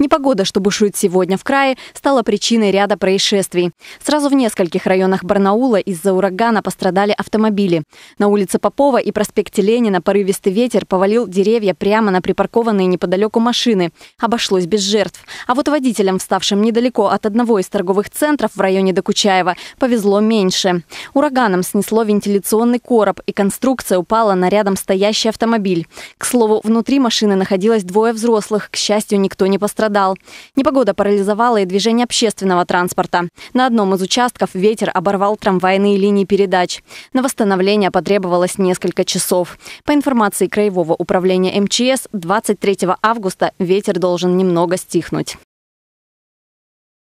Непогода, что бушует сегодня в крае, стала причиной ряда происшествий. Сразу в нескольких районах Барнаула из-за урагана пострадали автомобили. На улице Попова и проспекте Ленина порывистый ветер повалил деревья прямо на припаркованные неподалеку машины. Обошлось без жертв. А вот водителям, вставшим недалеко от одного из торговых центров в районе Докучаева, повезло меньше. Ураганом снесло вентиляционный короб, и конструкция упала на рядом стоящий автомобиль. К слову, внутри машины находилось двое взрослых. К счастью, никто не пострадал пострадал. Непогода парализовала и движение общественного транспорта. На одном из участков ветер оборвал трамвайные линии передач. На восстановление потребовалось несколько часов. По информации Краевого управления МЧС, 23 августа ветер должен немного стихнуть.